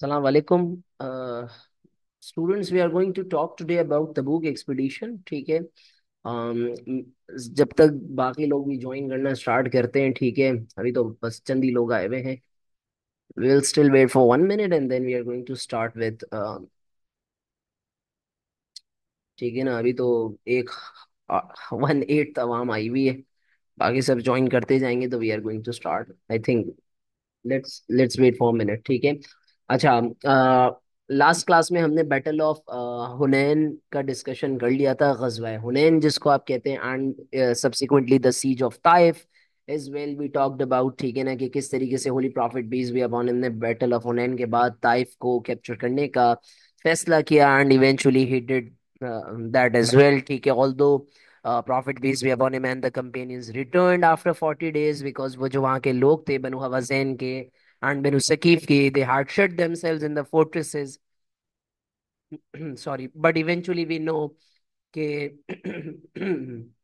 Assalamu alaikum. Uh, students, we are going to talk today about Tabuk expedition. ठीक है um, जब तक बाकी लोग भी ज्वाइन करना स्टार्ट करते हैं ठीक है अभी तो बस चंद ही लोग आए हुए हैं we'll still wait for one minute and then we are going to start with uh, ठीक है ना अभी तो एक वन एट तमाम आई हुई है बाकी सब ज्वाइन करते जाएंगे तो we are going to start I think let's let's wait for minute ठीक है अच्छा लास्ट क्लास में हमने बैटल ऑफ हुनैन का डिस्कशन कर लिया था गजवा हुनैन जिसको आप कहते हैं and subsequently the siege of Taif is well we talked about ठीक है ना कि किस तरीके से holy prophet peace be upon ने बैटल ऑफ हुनैन के बाद ताइफ को कैप्चर करने का फैसला किया and eventually he did that as well ठीक है although prophet peace be upon and the companions return after forty days because वो जो वहाँ के लोग थे बनु हवाजैन के and Benu ki, they had shut themselves in the fortresses. Sorry, but eventually we know ke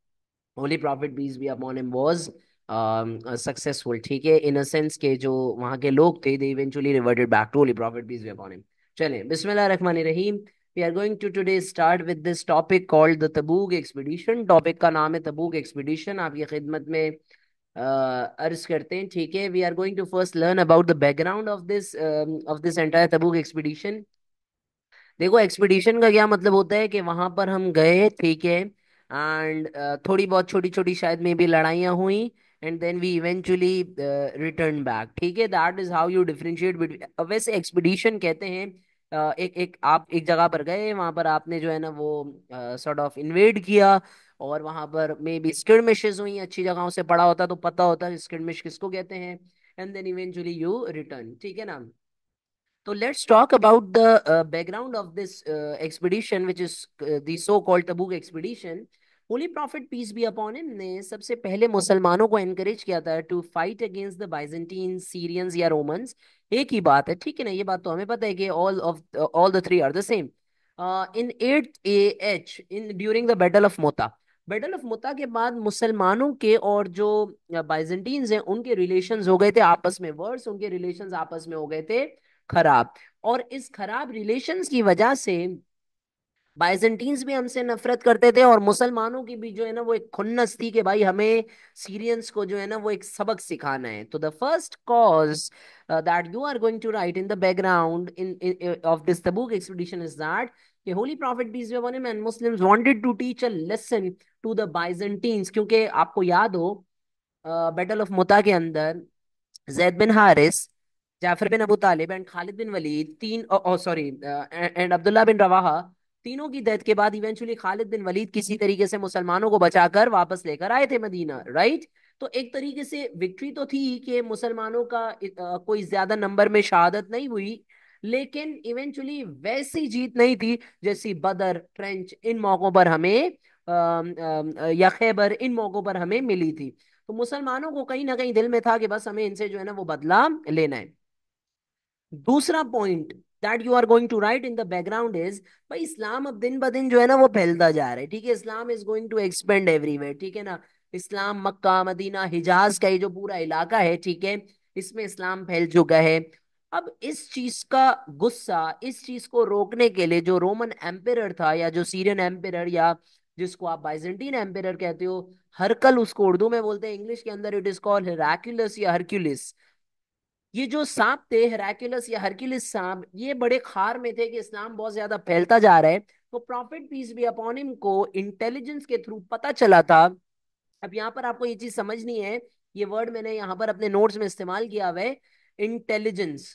Holy Prophet peace be upon him was successful ठीक है इन a sense के जो वहाँ के लोग थे they eventually reverted back to holy prophet peace be upon चले बिस्मिल्लाह रहमान रहीम we are going to today start with this topic called the Tabuk expedition topic का नाम है तबूग एक्सपीडिशन आपकी खिदमत में अर्ज करते हैं ठीक है we are going to first learn about the background of this of this entire Tabuk expedition देखो एक्सपीडिशन का क्या मतलब होता है कि वहां पर हम गए ठीक है एंड uh, थोड़ी बहुत छोटी छोटी शायद में भी लड़ाइयाँ हुई and then we eventually return back ठीक है that is how you differentiate वैसे एक्सपीडिशन कहते हैं uh, एक एक आप एक जगह पर गए वहां पर आपने जो है ना वो सॉर्ट ऑफ इन्वेड किया और वहां पर मे बी स्किडमिशेज हुई अच्छी जगहों से पढ़ा होता तो पता होता स्किडमिश किसको कहते हैं and then eventually you return ठीक है ना तो let's talk about the background of this expedition which is the so called Tabuk expedition holy prophet peace be upon him ने सबसे पहले मुसलमानों को एनकरेज किया था to fight against the Byzantine Syrians या रोमन्स एक ही बात है ठीक है ना ये बात तो हमें पता है कि all of all the three are the same in eight A H in during the battle of Mutah battle of Mutah के बाद मुसलमानों के और जो बाइजेंटीन्स हैं उनके रिलेशंस हो गए थे आपस में वर्ड्स उनके रिलेशंस आपस में हो गए थे खराब और इस खराब रिलेशंस की वजह से बाइजेंटीन्स भी हमसे नफरत करते थे और मुसलमानों की भी जो है ना वो एक खुन्नस थी कि भाई हमें सीरियंस को जो है ना वो एक सबक सिखाना है तो the first cause that you are going to write in the background in of this Tabuk expedition is that कि holy prophet peace one and Muslims wanted to teach a lesson to the Byzantines क्योंकि आपको याद हो battle of Mutah के अंदर Zaid bin Haris Jafar bin Abu Talib and Khalid bin Walid तीन sorry and Abdullah bin Rawaha तीनों की death के बाद इवेंचुअली खालिद बिन वलीद किसी तरीके से मुसलमानों को बचाकर वापस लेकर आए थे मदीना राइट तो एक तरीके से विक्ट्री तो थी कि मुसलमानों का कोई ज्यादा नंबर में शहादत नहीं हुई लेकिन इवेंचुअली वैसी जीत नहीं थी जैसी बदर ट्रेंच इन मौकों पर हमें या खैबर इन मौकों पर हमें मिली थी तो मुसलमानों को कहीं ना कहीं दिल में था कि बस हमें इनसे जो है ना वो बदला लेना है दूसरा point that you are going to write in the background is भाई इस्लाम अब दिन ब दिन जो है ना वो फैलता जा रहा है ठीक है Islam is going to expand everywhere ठीक है ना इस्लाम मक्का मदीना हिजाज का ये जो पूरा इलाका है ठीक है इसमें इस्लाम फैल चुका है अब इस चीज का गुस्सा इस चीज को रोकने के लिए जो रोमन एम्पेयर था या जो सीरियन एम्पेयर या जिसको आप बाइजेंटीन एम्पेयर कहते हो हरकल उसको उर्दू में बोलते हैं इंग्लिश के अंदर इट इज कॉल्ड हेराक्यूलस या हरक्यूलिस ये जो सांप थे हेराक्यूलस या हरक्यूलिस सांप ये बड़े खार में थे कि इस्लाम बहुत ज्यादा फैलता जा रहा है तो prophet peace be upon him को इंटेलिजेंस के थ्रू पता चला था अब यहाँ पर आपको ये चीज समझनी है ये वर्ड मैंने यहाँ पर अपने नोट्स में इस्तेमाल किया हुआ है इंटेलिजेंस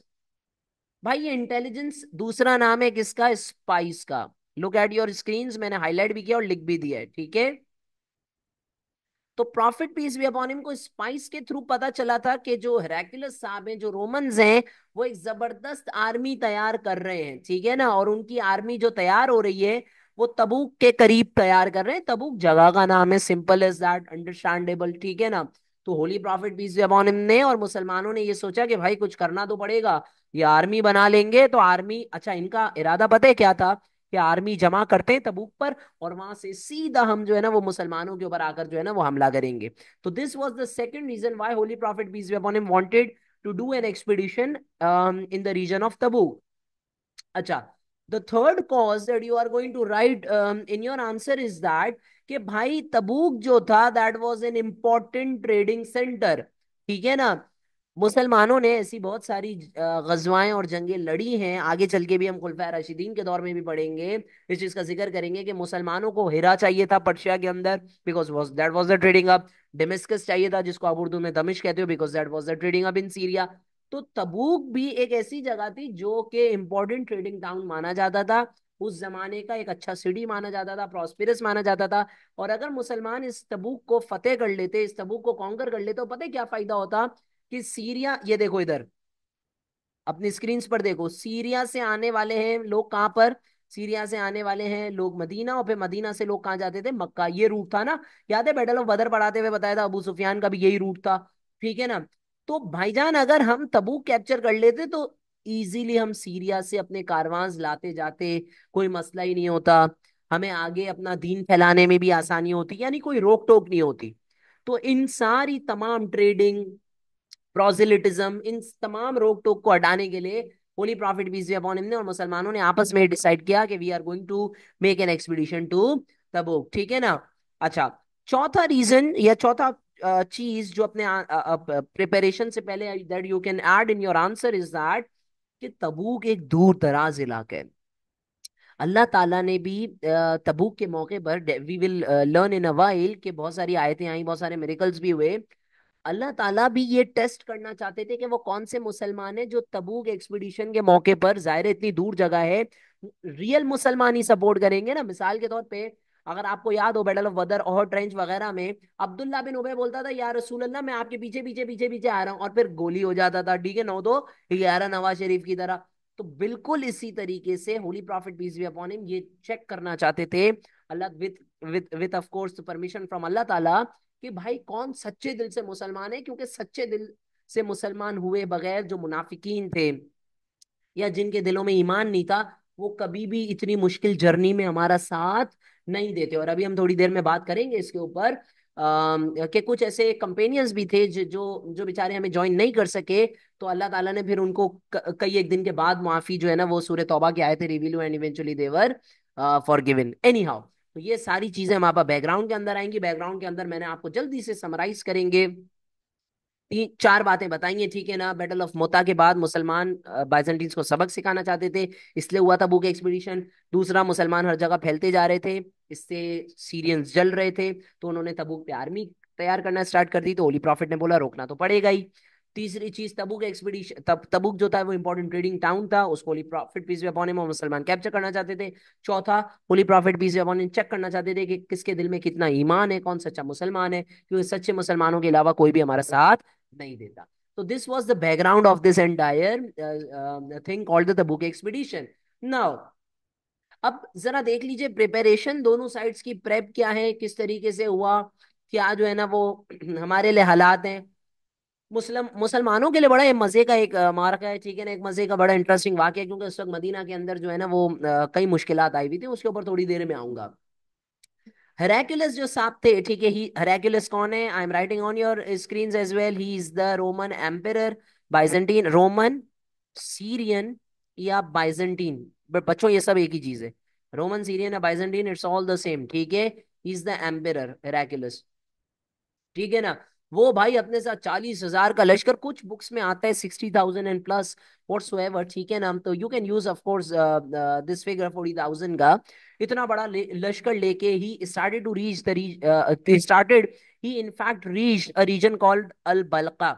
भाई ये इंटेलिजेंस दूसरा नाम है किसका स्पाइस का लुक एट योर स्क्रीन मैंने हाईलाइट भी किया और लिख भी दिया है ठीक है तो प्रॉफिट पीस भी अपॉन को स्पाइस के थ्रू पता चला था कि जो हेराकुलस साहब हैं जो रोमन्स हैं वो एक जबरदस्त आर्मी तैयार कर रहे हैं ठीक है ना और उनकी आर्मी जो तैयार हो रही है वो तबूक के करीब तैयार कर रहे हैं तबूक जगह का नाम है सिंपल एज दैट अंडरस्टैंडेबल ठीक है ना तो होली प्रॉफिट बीस अपॉन ने और मुसलमानों ने ये सोचा कि भाई कुछ करना तो पड़ेगा ये आर्मी बना लेंगे तो आर्मी अच्छा इनका इरादा पता है क्या था कि आर्मी जमा करते हैं तबूक पर और वहां से सीधा हम जो है ना वो मुसलमानों के ऊपर आकर जो है ना वो हमला करेंगे तो this was the second reason why holy prophet peace upon wanted to do an expedition in the region of Tabuk अच्छा the third cause that you are going to write in your answer is that कि भाई Tabuk जो था that was an important trading centre ठीक है ना मुसलमानों ने ऐसी बहुत सारी गजवाएं और जंगें लड़ी हैं आगे चल के भी हम खुलफा राशिदीन के दौर में भी पढ़ेंगे इस चीज़ का जिक्र करेंगे कि मुसलमानों को हिरा चाहिए था पर्शिया के अंदर because was that was the trading hub Damascus चाहिए था जिसको आप उर्दू में दमिश कहते हो because that was the trading hub in Syria तो तबूक भी एक ऐसी जगह थी जो कि इम्पोर्टेंट ट्रेडिंग टाउन माना जाता था उस जमाने का एक अच्छा सिटी माना जाता था प्रॉस्पेरस माना जाता था और अगर मुसलमान इस तबूक को फतेह कर लेते इस तबूक को कॉन्कर कर लेते तो पता है क्या फायदा होता कि सीरिया ये देखो इधर अपनी स्क्रीन पर देखो सीरिया से आने वाले हैं लोग कहां पर सीरिया से आने वाले हैं लोग मदीना और फिर मदीना से लोग कहां जाते थे मक्का ये रूट था ना याद है बैटल ऑफ बदर पढ़ाते हुए बताया था अबू सुफियान का भी यही रूट था ठीक है ना तो भाईजान अगर हम तबू कैप्चर कर लेते तो इजीली हम सीरिया से अपने कारवांस लाते जाते कोई मसला ही नहीं होता हमें आगे अपना दीन फैलाने में भी आसानी होती यानी कोई रोक टोक नहीं होती तो इन सारी तमाम ट्रेडिंग प्रोजिलिटिज्म इन तमाम रोक टोक को हटाने के लिए होली प्रॉफिट बीस ने और मुसलमानों ने आपस में डिसाइड किया कि we are going to make an expedition to Tabuk ठीक है ना अच्छा चौथा रीजन या चौथा चीज जो अपने प्रिपरेशन से पहले that you can add in your answer is that कि तबूक एक दूर दराज इलाका है अल्लाह ताला ने भी तबूक के मौके पर we will learn in a while के बहुत सारी आयतें आई बहुत सारे मेरिकल्स भी हुए अल्लाह ताला भी ये टेस्ट करना चाहते थे कि वो कौन से मुसलमान हैं जो तबूक एक्सपीडिशन के मौके पर जाहिर इतनी दूर जगह है रियल मुसलमान ही सपोर्ट करेंगे ना मिसाल के तौर पे अगर आपको याद हो बैटल ऑफ वदर और ट्रेंच वगैरह में अब्दुल्ला बिन उबे बोलता था यार रसूल अल्लाह मैं आपके पीछे पीछे पीछे पीछे आ रहा हूँ और फिर गोली हो जाता था ठीक है नौ दो ग्यारह नवाज शरीफ की तरह तो बिल्कुल इसी तरीके से holy prophet peace be upon him ये चेक करना चाहते थे Allah with with with of course permission from Allah ताला कि भाई कौन सच्चे दिल से मुसलमान है क्योंकि सच्चे दिल से मुसलमान हुए बगैर जो मुनाफिकीन थे या जिनके दिलों में ईमान नहीं था वो कभी भी इतनी मुश्किल जर्नी में हमारा साथ नहीं देते और अभी हम थोड़ी देर में बात करेंगे इसके ऊपर के कुछ ऐसे कंपेनियंस भी थे जो जो बेचारे हमें ज्वाइन नहीं कर सके तो अल्लाह ताला ने फिर उनको कई एक दिन के बाद माफी जो है ना वो सूर्य तौबा के आए थे reveal and eventually they were forgiven anyhow तो ये सारी चीजें हम आपका बैकग्राउंड के अंदर आएंगी बैकग्राउंड के अंदर मैंने आपको जल्दी से समराइज करेंगे तीन चार बातें बताएंगे ठीक है ना बैटल ऑफ मोता के बाद मुसलमान बाइजेंटीन को सबक सिखाना चाहते थे इसलिए हुआ था बुक एक्सपीडिशन दूसरा मुसलमान हर जगह फैलते जा रहे थे इससे सीरियंस जल रहे थे तो उन्होंने तबूक पे आर्मी तैयार करना स्टार्ट कर दी तो ओली प्रॉफिट ने बोला रोकना तो पड़ेगा ही तीसरी चीज तबुक एक्सपीडिशन तब तबुक जो था वो इंपॉर्टेंट ट्रेडिंग टाउन था उसको होली प्रॉफिट पीस व्यापाने में मुसलमान कैप्चर करना चाहते थे चौथा holy prophet peace upon check करना चाहते थे कि किसके दिल में कितना ईमान है कौन सच्चा मुसलमान है क्योंकि सच्चे मुसलमानों के अलावा कोई भी हमारा साथ नहीं देता तो this was the background of this entire thing called the Tabuk expedition now अब जरा देख लीजिए प्रिपरेशन दोनों साइड्स की प्रेप क्या है किस तरीके से हुआ क्या जो है ना वो हमारे लिए हालात हैं मुस्लिम मुसलमानों के लिए बड़ा मज़े का एक मार्का है ठीक है ना एक मज़े का बड़ा इंटरेस्टिंग वाक्य है क्योंकि उस वक्त मदीना के अंदर जो है ना वो कई मुश्किल आई हुई थी उसके ऊपर थोड़ी देर में आऊंगा हरेक्यूलस जो साहब थे ठीक है ही हरेक्यूलस कौन है I am writing on your screen as well he is the Roman emperor Byzantine Roman Syrian या बाइजेंटीन बच्चों ये सब एक ही चीज़ है रोमन सीरियन या Byzantine it's all the same ठीक है इज द एम्पेर हरेक्यूलस ठीक है ना वो भाई अपने साथ चालीस हजार का लश्कर कुछ बुक्स में आता है sixty thousand and plus whatsoever ठीक है नाम तो you can use of course this figure forty thousand का इतना बड़ा लश्कर लेके ही started to reach the started he in fact reach a region called Al Balqa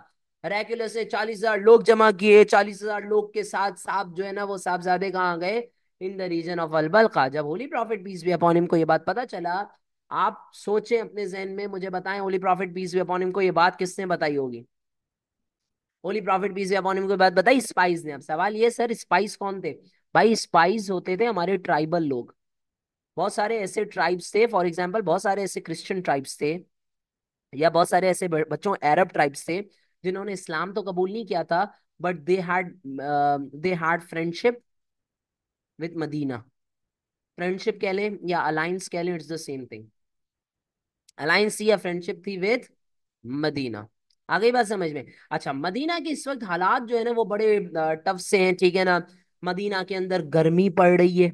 regular से चालीस हजार लोग जमा किए चालीस हजार लोग के साथ साहब जो है ना वो साहबजादे कहाँ गए in the region of Al Balqa जब Holi prophet peace be upon him को ये बात पता चला आप सोचें अपने जहन में मुझे बताएं होली प्रॉफिट वे अपॉनिम को ये बात किसने बताई होगी होली प्रॉफिट वे अपॉनिम को बात बताई स्पाइस ने अब सवाल ये सर स्पाइस कौन थे भाई स्पाइस होते थे हमारे ट्राइबल लोग बहुत सारे ऐसे ट्राइब्स थे फॉर एग्जाम्पल बहुत सारे ऐसे क्रिश्चियन ट्राइब्स थे या बहुत सारे ऐसे बच्चों अरब ट्राइब्स थे जिन्होंने इस्लाम तो कबूल नहीं किया था but they had they had friendship with Medina friendship कह लें या अलायंस कह लें it's the same thing alliance थी या फ्रेंडशिप थी विद मदीना आ गई बात समझ में अच्छा मदीना के इस वक्त हालात जो है ना वो बड़े टफ से हैं ठीक है ना मदीना के अंदर गर्मी पड़ रही है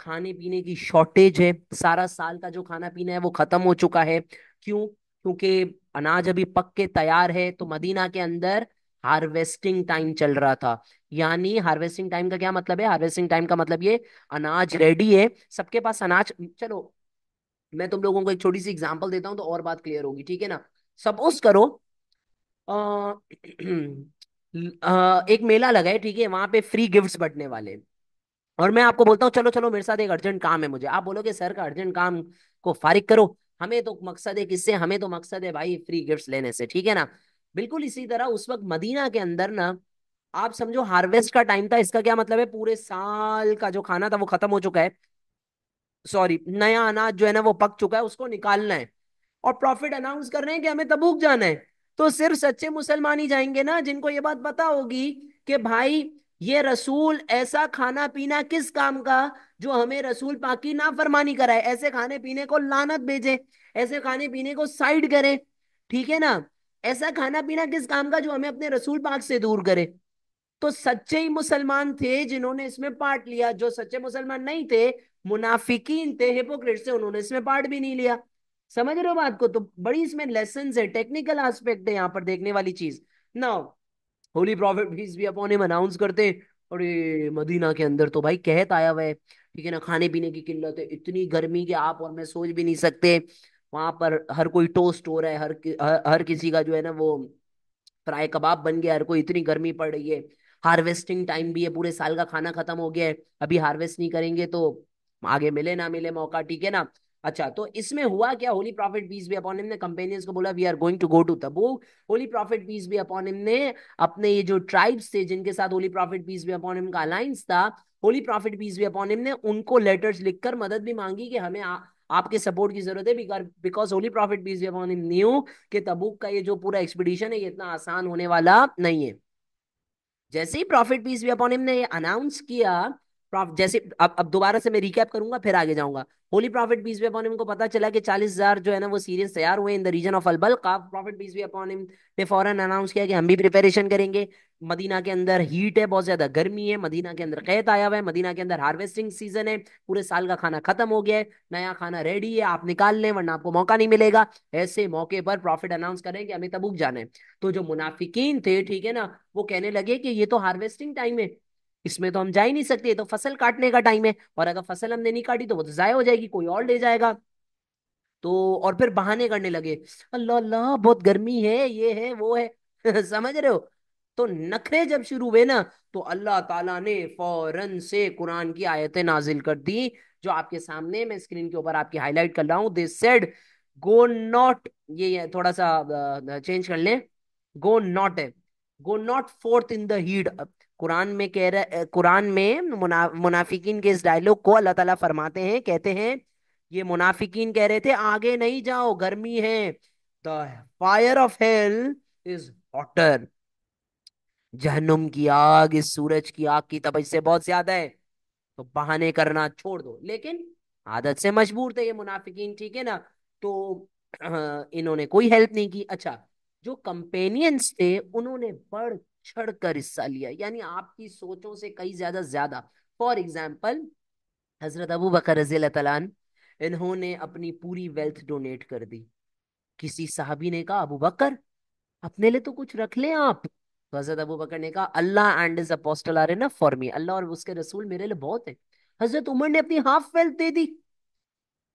खाने पीने की शॉर्टेज है सारा साल का जो खाना पीना है वो खत्म हो चुका है क्यों क्योंकि अनाज अभी पक के तैयार है तो मदीना के अंदर हार्वेस्टिंग टाइम चल रहा था यानी हार्वेस्टिंग टाइम का क्या मतलब है हार्वेस्टिंग टाइम का मतलब ये अनाज रेडी है सबके पास अनाज चलो मैं तुम लोगों को एक छोटी सी एग्जाम्पल देता हूँ तो और बात क्लियर होगी ठीक है ना सपोज करो आ, आ, एक मेला लगा है ठीक है वहां पे फ्री गिफ्ट्स बटने वाले और मैं आपको बोलता हूँ चलो चलो मेरे साथ एक अर्जेंट काम है मुझे आप बोलोगे सर का अर्जेंट काम को फारिग करो हमें तो मकसद है किससे हमें तो मकसद है भाई फ्री गिफ्ट लेने से ठीक है ना बिल्कुल इसी तरह उस वक्त मदीना के अंदर ना आप समझो हार्वेस्ट का टाइम था इसका क्या मतलब है पूरे साल का जो खाना था वो खत्म हो चुका है सॉरी नया अनाज जो है ना वो पक चुका है उसको निकालना है और प्रॉफिट अनाउंस कर रहे हैं कि हमें तबूक जाना है तो सिर्फ सच्चे मुसलमान ही जाएंगे ना जिनको ये बात पता होगी कि भाई ये रसूल ऐसा खाना पीना किस काम का जो हमें रसूल पाक की फरमानी कराए ऐसे खाने पीने को लानत भेजे ऐसे खाने पीने को साइड करे ठीक है ना ऐसा खाना पीना किस काम का जो हमें अपने रसूल पाक से दूर करे तो सच्चे ही मुसलमान थे जिन्होंने इसमें पार्ट लिया जो सच्चे मुसलमान नहीं थे मुनाफिकीन थे हिपोक्रेट से उन्होंने इसमें पार्ट भी नहीं लिया समझ रहे हो बात को तो बड़ी इसमें लेसन है टेक्निकल आस्पेक्ट है यहाँ पर देखने वाली चीज now holy prophet peace be upon him announce करते हैं और ये मदीना के अंदर तो भाई कहत आया हुआ है ठीक है ना खाने पीने की किल्लत है इतनी गर्मी के आप और मैं सोच भी नहीं सकते वहां पर हर कोई टोस्ट हो रहा है हर हर, हर किसी का जो है ना वो फ्राई कबाब बन गया हर कोई इतनी गर्मी पड़ रही है हार्वेस्टिंग टाइम भी है पूरे साल का खाना खत्म हो गया है अभी हार्वेस्ट नहीं करेंगे तो आगे मिले ना मिले मौका ठीक है ना अच्छा तो इसमें हुआ क्या Holi prophet peace be upon ने कंपेनियंस को बोला we are going to go to Tabuk holy prophet peace be upon ने अपने ये जो ट्राइब्स थे जिनके साथ Holi prophet peace be upon का अलायंस था Holi prophet peace be upon ने उनको लेटर्स लिखकर मदद भी मांगी कि हमें आ, आपके सपोर्ट की जरूरत है because holy prophet peace be upon knew कि तबूक का ये जो पूरा एक्सपीडिशन है ये इतना आसान होने वाला नहीं है जैसे ही प्रॉफिट पीस भी अपॉन ने अनाउंस किया प्रॉफिट जैसे अब अब दोबारा से मैं रिकैप करूंगा फिर आगे जाऊंगा होली प्रॉफिट बीस अपॉनिम को पता चला कि चालीस हजार जो है ना वो सीरियस तैयार हुए इन द रीजन ऑफ अलबल का प्रॉफिट बीस अपॉन अपॉनिम ने फॉरन अनाउंस किया कि हम भी प्रिपेरेशन करेंगे मदीना के अंदर हीट है बहुत ज्यादा गर्मी है मदीना के अंदर कैद आया हुआ है मदीना के अंदर हार्वेस्टिंग सीजन है पूरे साल का खाना खत्म हो गया है नया खाना रेडी है आप निकाल लें वरना आपको मौका नहीं मिलेगा ऐसे मौके पर प्रॉफिट अनाउंस करें कि हमें तबुक जाना है तो जो मुनाफिकीन थे ठीक है ना वो कहने लगे कि ये तो हार्वेस्टिंग टाइम है इसमें तो हम जा ही नहीं सकते तो फसल काटने का टाइम है और अगर फसल हमने नहीं काटी तो वो तो ज़ाय हो जाएगी कोई और ले जाएगा तो और फिर बहाने करने लगे अल्लाह अल्लाह बहुत गर्मी है ये है वो है समझ रहे हो तो नखरे जब शुरू हुए ना तो अल्लाह ताला ने फौरन से कुरान की आयतें नाजिल कर दी जो आपके सामने मैं स्क्रीन के ऊपर आपकी हाईलाइट कर रहा हूँ दे सेड गो नॉट ये थोड़ा सा चेंज कर लें गो नॉट है go not forth in the heat कुरान में कह रहा कुरान में मुना, मुनाफिकीन के इस डायलॉग को अल्लाह ताला फरमाते हैं कहते हैं ये मुनाफिकीन कह रहे थे आगे नहीं जाओ गर्मी है the fire of hell is hotter जहनुम की आग इस सूरज की आग की तपज से बहुत ज्यादा है तो बहाने करना छोड़ दो लेकिन आदत से मजबूर थे ये मुनाफिकीन ठीक है ना तो इन्होंने कोई हेल्प नहीं की अच्छा जो कंपेनियंस थे उन्होंने बढ़ बढ़ कर हिस्सा लिया यानी आपकी सोचों से कई ज्यादा ज्यादा फॉर एग्जाम्पल हजरत अबू बकर रजी तलान इन्होंने अपनी पूरी वेल्थ डोनेट कर दी किसी साहबी ने कहा अबू बकर अपने लिए तो कुछ रख ले आप तो हजरत अबू बकर ने कहा Allah and his apostle are enough for me अल्लाह और उसके रसूल मेरे लिए बहुत है हजरत उमर ने अपनी हाफ वेल्थ दे दी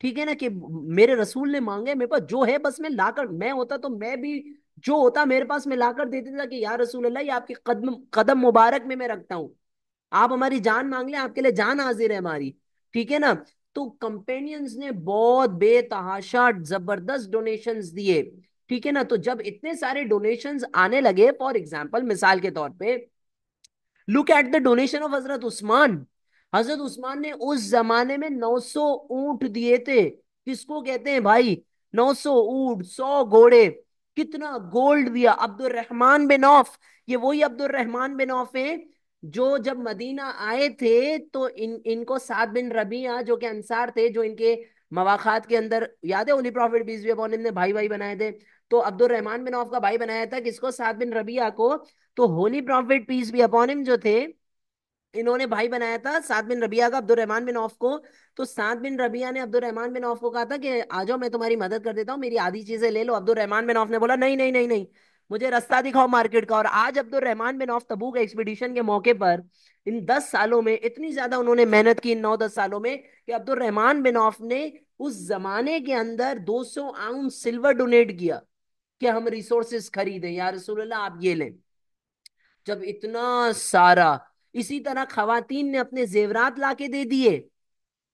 ठीक है ना कि मेरे रसूल ने मांगे मेरे पास जो है बस मैं लाकर मैं होता तो मैं भी जो होता मेरे पास मैं लाकर देते देता कि यार रसूल अल्लाह ये आपके कदम कदम मुबारक में मैं रखता हूँ आप हमारी जान मांग लें आपके लिए जान हाजिर है हमारी ठीक है ना तो कंपेनियंस ने बहुत बेतहाशा जबरदस्त डोनेशन दिए ठीक है ना तो जब इतने सारे डोनेशन आने लगे फॉर एग्जाम्पल मिसाल के तौर पर look at the donation of हजरत उस्मान हजरत उस्मान ने उस जमाने में 900 ऊंट दिए थे किसको कहते हैं भाई 900 ऊंट 100 घोड़े कितना गोल्ड दिया अब्दुल रहमान बिन औफ ये वही अब्दुल रहमान बिन औफ हैं जो जब मदीना आए थे तो इन इनको सात बिन रबिया जो के अंसार थे जो इनके मवाखात के अंदर याद है ओली प्रॉफिट बीस ने भाई भाई बनाए थे तो अब्दुल रहमान बिन औफ का भाई बनाया था किसको सात बिन रबिया को तो होली प्रॉफिट पीस भी अपॉनिम जो थे इन्होंने भाई बनाया था सात बिन रबिया का अब्दुल रहमान बिन औफ को तो सात बिन रबिया ने अब्दुल रहमान बिन औफ को कहा था कि आ जाओ मैं तुम्हारी मदद कर देता हूँ मेरी आधी चीजें ले लो अब्दुल रहमान बिन औफ ने बोला नहीं नहीं नहीं नहीं मुझे रास्ता दिखाओ मार्केट का और आज Abdul Rahman bin Auf Tabuk expedition के मौके पर इन दस सालों में इतनी ज्यादा उन्होंने मेहनत की इन नौ दस सालों में कि अब्दुल रहमान बिन औफ ने उस जमाने के अंदर 200 सौ आउंस सिल्वर डोनेट किया कि हम रिसोर्सेस खरीदें यार रसूल आप ये लें जब इतना सारा इसी तरह खातन ने अपने जेवरात ला के दे दिए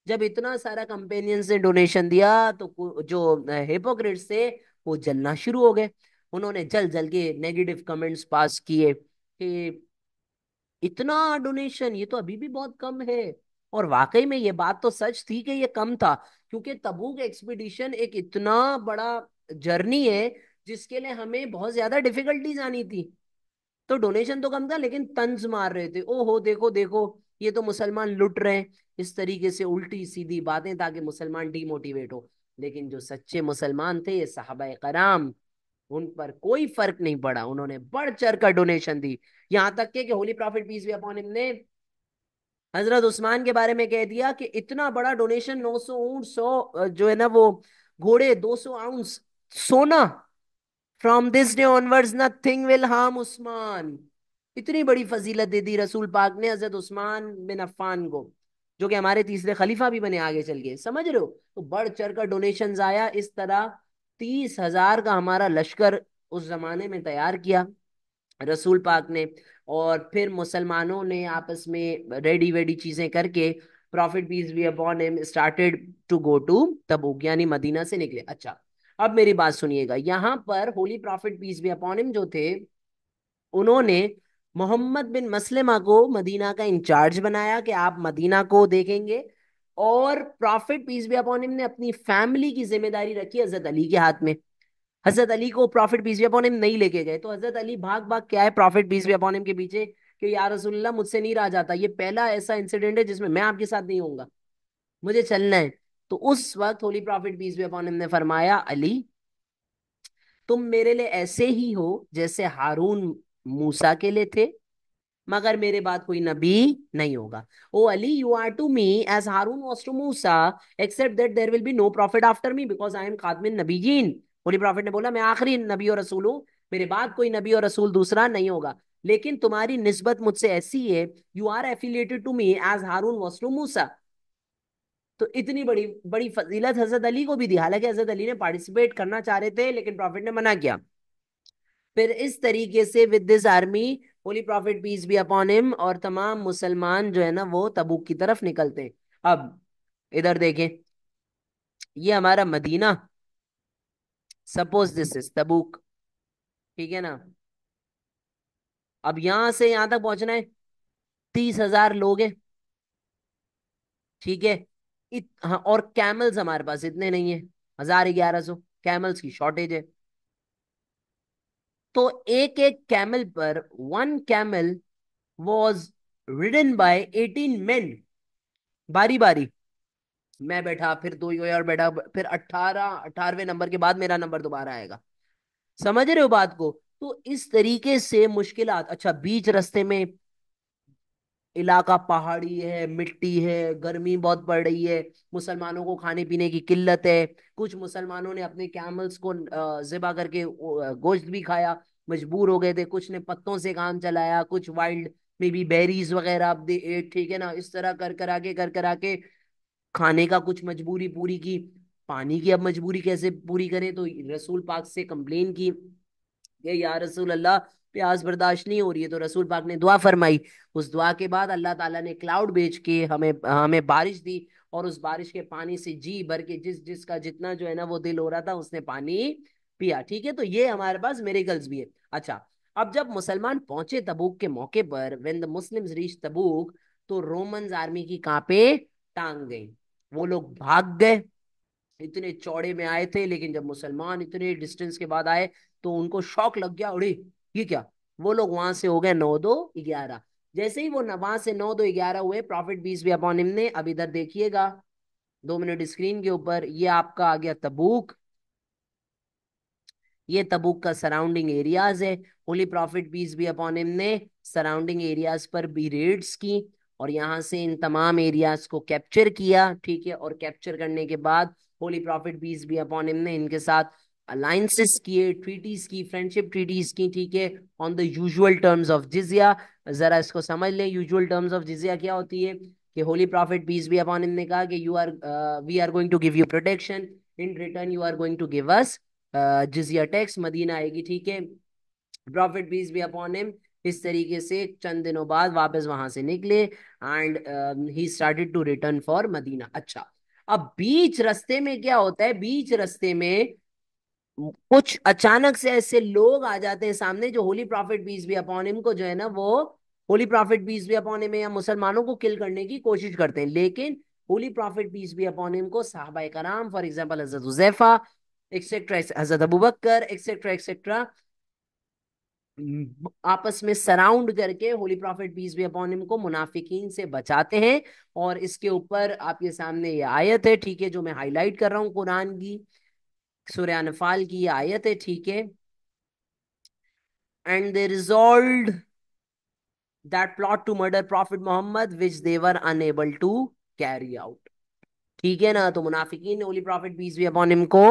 जब इतना सारा कंपेनियंस ने डोनेशन दिया तो जो हिपोक्रेट्स थे वो जलना शुरू हो गए उन्होंने जल जल के नेगेटिव कमेंट्स पास किए कि इतना डोनेशन ये तो अभी भी बहुत कम है और वाकई में ये बात तो सच थी कि ये कम था क्योंकि तबूक एक्सपीडिशन एक इतना बड़ा जर्नी है जिसके लिए हमें बहुत ज्यादा डिफिकल्टीज आनी थी तो डोनेशन तो कम था लेकिन तंज मार रहे थे ओहो देखो देखो ये तो मुसलमान लुट रहे हैं इस तरीके से उल्टी सीधी बातें ताकि मुसलमान डीमोटिवेट हो लेकिन जो सच्चे मुसलमान थे ये साहबा कराम उन पर कोई फर्क नहीं पड़ा उन्होंने बढ़ चढ़ कर डोनेशन दी यहाँ तक के, कि holy prophet peace be upon ने हजरत उस्मान के बारे में कह दिया कि इतना बड़ा डोनेशन 900 सौ ऊंट सौ जो है ना वो घोड़े 200 आउंस सोना from this day onwards nothing will harm Usman इतनी बड़ी फजीलत दे दी रसूल पाक ने हजरत उस्मान बिन अफान को जो कि हमारे तीसरे खलीफा भी बने आगे चल गए समझ रहे हो तो बढ़ चढ़ कर डोनेशन आया इस तरह तीस हजार का हमारा लश्कर उस जमाने में तैयार किया रसूल पाक ने और फिर मुसलमानों ने आपस में रेडी वेडी चीजें करके prophet peace be upon him started to go to Tabuk यानी मदीना से निकले अच्छा अब मेरी बात सुनिएगा यहाँ पर holy prophet peace be upon जो थे उन्होंने मोहम्मद बिन मसलमा को मदीना का इंचार्ज बनाया कि आप मदीना को देखेंगे और प्रॉफिट पीस भी अपॉन ने अपनी फैमिली की जिम्मेदारी रखी हजरत अली के हाथ में हजरत अली को प्रॉफिट पीस भी अपॉन नहीं लेके गए तो हजरत अली भाग भाग क्या है प्रॉफिट पीस भी अपॉन के पीछे कि यार रसुल्ला मुझसे नहीं रहा जाता ये पहला ऐसा इंसिडेंट है जिसमें मैं आपके साथ नहीं हूँ मुझे चलना है तो उस वक्त Holi prophet peace be upon ने फरमाया अली तुम मेरे लिए ऐसे ही हो जैसे हारून मूसा के लिए थे मगर मेरे बाद कोई नबी नहीं होगा O Ali you are to me as Harun was to Musa except that there will be no prophet after me because I am खादमिन नबी जीन होली प्रॉफिट ने बोला मैं आखिरी नबी और रसूल हूँ मेरे बाद कोई नबी और रसूल दूसरा नहीं होगा लेकिन तुम्हारी नस्बत मुझसे ऐसी है you are affiliated to me as Harun was to Musa तो इतनी बड़ी बड़ी फजीलत हजरत अली को भी दी हालांकि हजरत अली ने पार्टिसिपेट करना चाह रहे थे लेकिन प्रॉफिट ने मना किया फिर इस तरीके से with this army holy prophet peace be upon him और तमाम मुसलमान जो है ना वो तबूक की तरफ निकलते अब इधर देखें ये हमारा Medina suppose this is Tabuk ठीक है ना अब यहां से यहां तक पहुंचना है तीस हजार लोग हैं ठीक है इत, हाँ और कैमल्स हमारे पास इतने नहीं है हजार ग्यारह सौ कैमल्स की शॉर्टेज है तो एक एक कैमल पर one camel was ridden by eighteen men बारी बारी मैं बैठा फिर दो ही और बैठा फिर अट्ठारह अठारहवें नंबर के बाद मेरा नंबर दोबारा आएगा समझ रहे हो बात को तो इस तरीके से मुश्किल अच्छा बीच रस्ते में इलाका पहाड़ी है मिट्टी है गर्मी बहुत पड़ रही है मुसलमानों को खाने पीने की किल्लत है कुछ मुसलमानों ने अपने कैमल्स को जिबा करके गोश्त भी खाया मजबूर हो गए थे कुछ ने पत्तों से काम चलाया कुछ वाइल्ड मे बी बेरीज वगैरह आप दे एट ठीक है ना इस तरह कर कर आके कर कर आके खाने का कुछ मजबूरी पूरी की पानी की अब मजबूरी कैसे पूरी करें तो रसूल पाक से कंप्लेन की कि या रसूल अल्लाह प्यास बर्दाश्त नहीं हो रही है तो रसूल पाक ने दुआ फरमाई उस दुआ के बाद अल्लाह ताला ने क्लाउड भेज के हमें हमें बारिश दी और उस बारिश के पानी से जी भर के जिस का जितना जो है ना वो दिल हो रहा था उसने पानी पिया ठीक है तो ये हमारे पास मेरेकल्स भी है अच्छा अब जब मुसलमान पहुंचे तबूक के मौके पर when the Muslim reach Tabuk तो रोमन आर्मी की कांपे टांग गई वो लोग भाग गए इतने चौड़े में आए थे लेकिन जब मुसलमान इतने डिस्टेंस के बाद आए तो उनको शौक लग गया उड़ी ये क्या वो लोग वहां से हो गए नौ दो ग्यारह जैसे ही वो वहां से नौ दो ग्यारह हुए प्रॉफिट बीस भी अपॉन इमने अब इधर देखिएगा दो मिनट स्क्रीन के ऊपर ये आपका आ गया तबूक ये तबूक का सराउंडिंग एरियाज है Holi prophet peace be upon ने सराउंडिंग एरियाज पर भी रेड्स की और यहाँ से इन तमाम एरियाज को कैप्चर किया ठीक है और कैप्चर करने के बाद holy prophet peace be upon ने इनके साथ अलायंसेस किए ट्रीटीज की फ्रेंडशिप ट्रीटीज की ठीक है on the usual terms of जिजिया जरा इसको समझ लें यूजुअल टर्म्स ऑफ जिजिया क्या होती है कि holy prophet peace be upon ने कहा कि you are we are going to give you protection in return you are going to give us जिजिया टैक्स मदीना आएगी ठीक है prophet peace be upon him इस तरीके से चंद दिनों बाद वापस वहां से निकले and he started to return for Medina अच्छा अब बीच रस्ते में क्या होता है बीच रस्ते में कुछ अचानक से ऐसे लोग आ जाते हैं सामने जो Holi prophet peace be upon him को जो है ना वो Holi prophet peace be upon him या मुसलमानों को किल करने की कोशिश करते हैं लेकिन Holi prophet peace be upon him को साहबा कराम फॉर एग्जाम्पल हजरत हुजैफा एक्सेट्रा हजरत अबूबकर एक्सेट्रा एक्सेट्रा आपस में सराउंड करके Holi prophet peace be upon him को मुनाफिकीन से बचाते हैं और इसके ऊपर आपके सामने ये आयत है ठीक है जो मैं हाईलाइट कर रहा हूँ कुरान की सूर्य अनफाल की आयत है ठीक है and they resolve that plot to murder prophet Muhammad which they were unable to carry out ठीक है ना तो मुनाफिकीन ने ओली profit peace be upon him को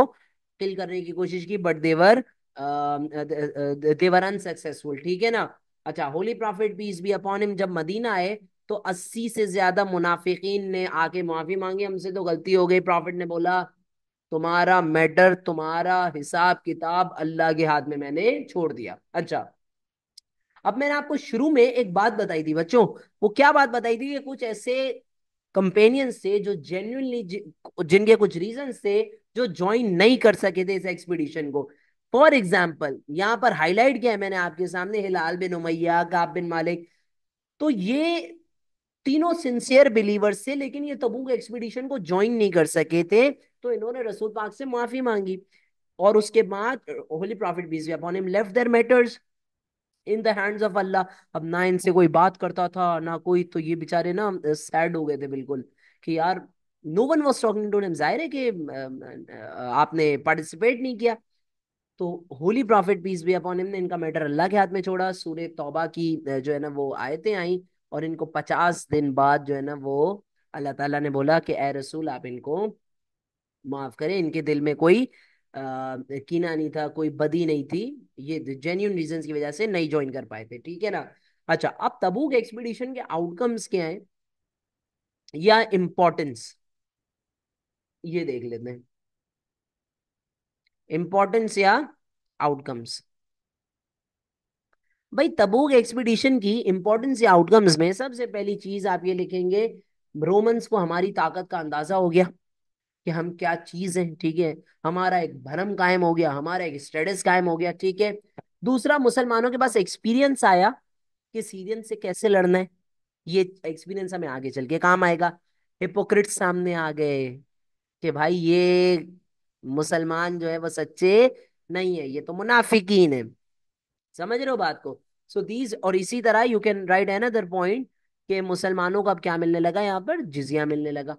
किल करने की कोशिश की बट देवर देवर अनसक्सेसफुल ठीक है ना अच्छा holy prophet peace be upon him जब मदीना आए तो अस्सी से ज्यादा मुनाफिकीन ने आके माफी मांगी हमसे तो गलती हो गई प्रॉफिट ने बोला तुम्हारा मैटर तुम्हारा हिसाब किताब अल्लाह के हाथ में मैंने छोड़ दिया अच्छा अब मैंने आपको शुरू में एक बात बताई थी बच्चों वो क्या बात बताई थी कि कुछ ऐसे कंपेनियंस थे जो जेन्यूनली जिनके कुछ रीजन थे जो ज्वाइन नहीं कर सके थे इस एक्सपीडिशन को फॉर एग्जाम्पल यहाँ पर हाईलाइट किया है मैंने आपके सामने हिलाल बिन उमैया काब बिन मालिक तो ये तीनों सिंसियर बिलीवर्स थे लेकिन ये तबूक एक्सपीडिशन को ज्वाइन नहीं कर सके थे तो इन्होंने रसूल पाक से माफी मांगी और उसके बाद holy prophet peace upon left their matters in the hands of Allah अब ना इनसे कोई बात करता था ना कोई तो ये बेचारे ना सैड हो गए थे बिल्कुल कि यार no one was talking to him जाहिर है कि आपने पार्टिसिपेट नहीं किया तो holy prophet peace be upon him ने इनका मैटर अल्लाह के हाथ में छोड़ा सूर्य तौबा की जो है ना वो आयतें आई और इनको पचास दिन बाद जो है ना वो अल्लाह ताला ने बोला कि ए रसूल आप इनको माफ करें इनके दिल में कोई आ, कीना नहीं था कोई बदी नहीं थी ये जेन्यून रीजन की वजह से नहीं ज्वाइन कर पाए थे ठीक है ना अच्छा अब तबूक एक्सपीडिशन के आउटकम्स क्या है या इम्पोर्टेंस ये देख लेते हैं इम्पोर्टेंस या आउटकम्स भाई तबूक एक्सपीडिशन की इम्पोर्टेंस या आउटकम्स में सबसे पहली चीज आप ये लिखेंगे रोमन्स को हमारी ताकत का अंदाजा हो गया कि हम क्या चीज हैं ठीक है हमारा एक भरम कायम हो गया हमारा एक स्टेटस कायम हो गया ठीक है दूसरा मुसलमानों के पास एक्सपीरियंस आया कि सीरियन से कैसे लड़ना है ये एक्सपीरियंस हमें आगे चल के काम आएगा हिपोक्रिट सामने आ गए कि भाई ये मुसलमान जो है वो सच्चे नहीं है ये तो मुनाफिकीन है समझ रहे हो बात को सो so दीज और इसी तरह you can write another point के मुसलमानों को अब क्या मिलने लगा यहाँ पर जिजिया मिलने लगा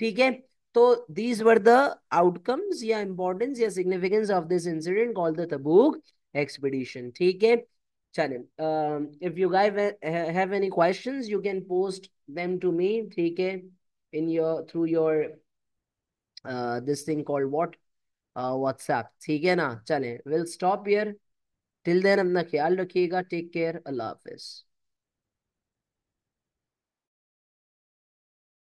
ठीक है So these were the outcomes yeah, importance yeah, significance of this incident called the Tabuk expedition. Take care. चलें if you guys have any questions you can post them to me Take in your through your uh, this thing called what uh, WhatsApp Take na. Chale. we we'll stop here till then अपना ख्याल रखिएगा take care Allah Hafiz.